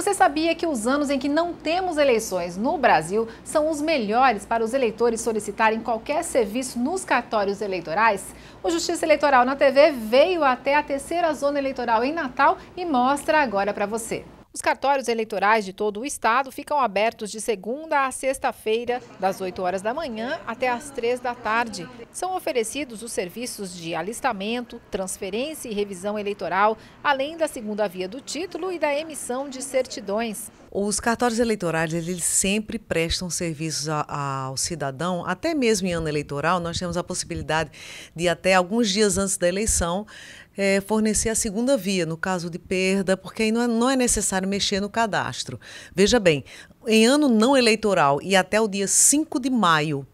Você sabia que os anos em que não temos eleições no Brasil são os melhores para os eleitores solicitarem qualquer serviço nos cartórios eleitorais? O Justiça Eleitoral na TV veio até a terceira zona eleitoral em Natal e mostra agora para você. Os cartórios eleitorais de todo o estado ficam abertos de segunda a sexta-feira, das 8 horas da manhã até às 3 da tarde. São oferecidos os serviços de alistamento, transferência e revisão eleitoral, além da segunda via do título e da emissão de certidões. Os cartórios eleitorais, eles sempre prestam serviços ao cidadão, até mesmo em ano eleitoral, nós temos a possibilidade de até alguns dias antes da eleição é, fornecer a segunda via, no caso de perda, porque aí não é, não é necessário mexer no cadastro. Veja bem, em ano não eleitoral e até o dia 5 de maio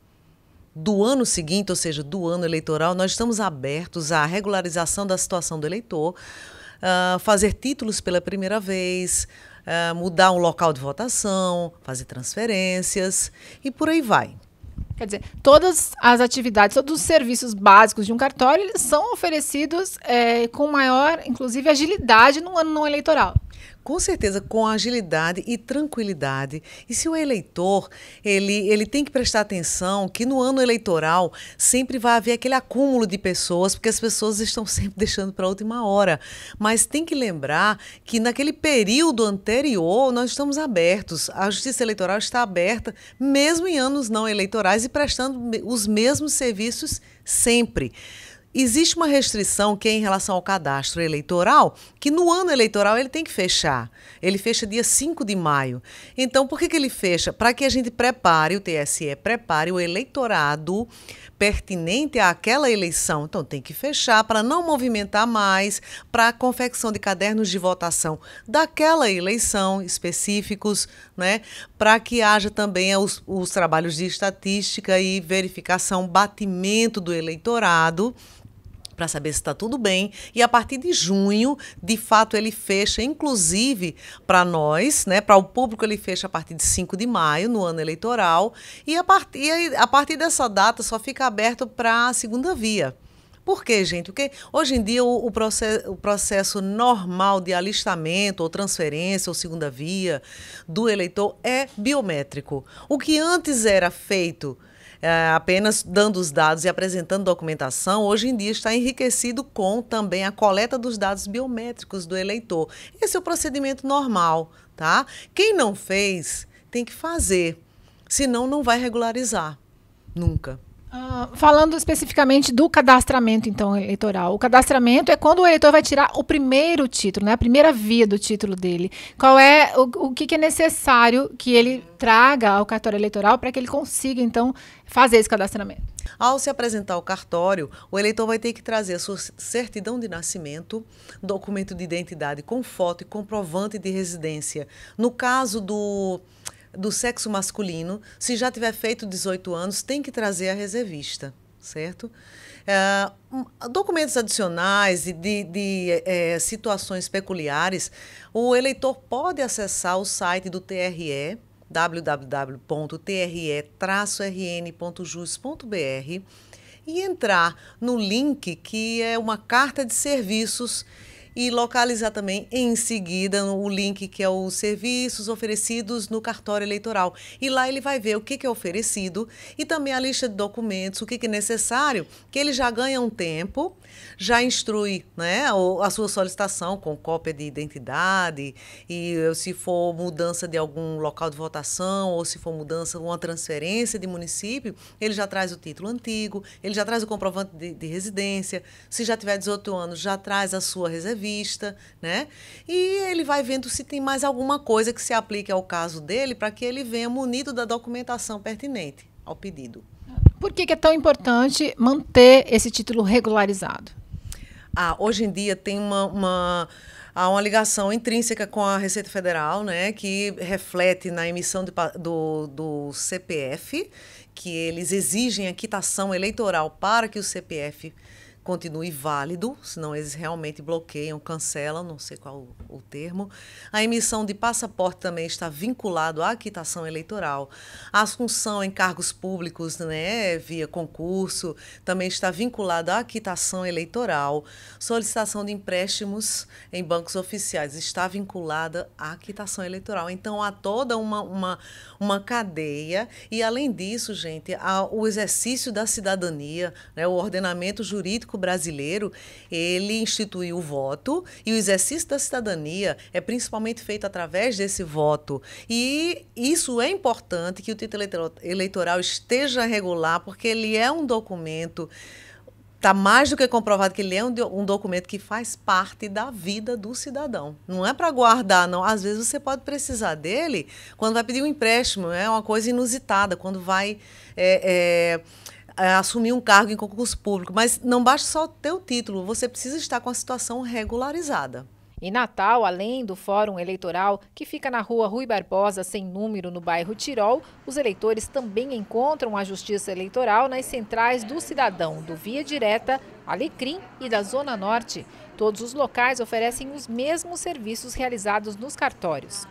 do ano seguinte, ou seja, do ano eleitoral, nós estamos abertos à regularização da situação do eleitor ah, fazer títulos pela primeira vez, uh, mudar um local de votação, fazer transferências e por aí vai. Quer dizer, todas as atividades, todos os serviços básicos de um cartório, eles são oferecidos é, com maior, inclusive, agilidade no ano não eleitoral. Com certeza, com agilidade e tranquilidade. E se o eleitor, ele, ele tem que prestar atenção que no ano eleitoral sempre vai haver aquele acúmulo de pessoas, porque as pessoas estão sempre deixando para a última hora. Mas tem que lembrar que naquele período anterior nós estamos abertos. A Justiça Eleitoral está aberta, mesmo em anos não eleitorais, e prestando os mesmos serviços sempre existe uma restrição que é em relação ao cadastro eleitoral, que no ano eleitoral ele tem que fechar. Ele fecha dia 5 de maio. Então, por que, que ele fecha? Para que a gente prepare, o TSE prepare o eleitorado pertinente àquela eleição. Então, tem que fechar para não movimentar mais para a confecção de cadernos de votação daquela eleição específicos, né? Para que haja também os, os trabalhos de estatística e verificação, batimento do eleitorado para saber se está tudo bem. E a partir de junho, de fato, ele fecha, inclusive para nós, né, para o público, ele fecha a partir de 5 de maio, no ano eleitoral. E a partir, a partir dessa data só fica aberto para a segunda via. Por quê, gente? Porque hoje em dia o, o, processo, o processo normal de alistamento ou transferência ou segunda via do eleitor é biométrico. O que antes era feito é, apenas dando os dados e apresentando documentação, hoje em dia está enriquecido com também a coleta dos dados biométricos do eleitor. Esse é o procedimento normal, tá? Quem não fez tem que fazer, senão não vai regularizar nunca. Ah, falando especificamente do cadastramento, então, eleitoral. O cadastramento é quando o eleitor vai tirar o primeiro título, né, a primeira via do título dele. Qual é o, o que, que é necessário que ele traga ao cartório eleitoral para que ele consiga, então, fazer esse cadastramento? Ao se apresentar ao cartório, o eleitor vai ter que trazer a sua certidão de nascimento, documento de identidade com foto e comprovante de residência. No caso do do sexo masculino, se já tiver feito 18 anos, tem que trazer a reservista, certo? É, documentos adicionais e de, de é, situações peculiares, o eleitor pode acessar o site do TRE, www.tre-rn.jus.br e entrar no link que é uma carta de serviços e localizar também em seguida o link que é os serviços oferecidos no cartório eleitoral. E lá ele vai ver o que, é oferecido e também a lista de documentos, o que, que é necessário, que ele já ganha um tempo, já instrui né, a sua solicitação com cópia de identidade e eh, se for mudança de algum local de votação ou se for mudança, uma transferência de município, ele já traz o título antigo, ele já traz o comprovante de, de residência, se já tiver 18 anos, já traz a sua reserva entrevista, né? E ele vai vendo se tem mais alguma coisa que se aplique ao caso dele para que ele venha munido da documentação pertinente ao pedido. Por que, que é tão importante manter esse título regularizado? Ah, hoje em dia tem uma, uma há uma ligação intrínseca com a Receita Federal, né, que reflete na emissão de, do, do CPF, que eles exigem a quitação eleitoral para que o CPF continue válido, senão eles realmente bloqueiam, cancelam, não sei qual o, termo. A emissão de passaporte também está vinculado à quitação eleitoral. A assunção em cargos públicos, né, via concurso, também está vinculada à quitação eleitoral. Solicitação de empréstimos em bancos oficiais está vinculada à quitação eleitoral. Então há toda uma, uma, uma cadeia e além disso, gente, há o exercício da cidadania, né, o ordenamento jurídico Brasileiro, ele instituiu o voto e o exercício da cidadania é principalmente feito através desse voto. E isso é importante que o título eleitoral esteja regular, porque ele é um documento está mais do que comprovado que ele é um, um, documento que faz parte da vida do cidadão. Não é para guardar, não. Às vezes você pode precisar dele quando vai pedir um empréstimo, é uma coisa inusitada, quando vai. É, é é, assumir um cargo em concurso público. Mas não basta só ter o título, você precisa estar com a situação regularizada. Em Natal, além do Fórum Eleitoral, que fica na rua Rui Barbosa, sem número, no bairro Tirol, os eleitores também encontram a Justiça Eleitoral nas centrais do Cidadão, do Via Direta, Alecrim e da Zona Norte. Todos os locais oferecem os mesmos serviços realizados nos cartórios.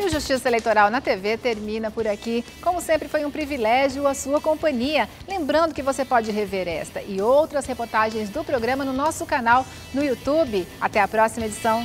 E o Justiça Eleitoral na TV termina por aqui. Como sempre, foi um privilégio a sua companhia. Lembrando que você pode rever esta e outras reportagens do programa no nosso canal no YouTube. Até a próxima edição.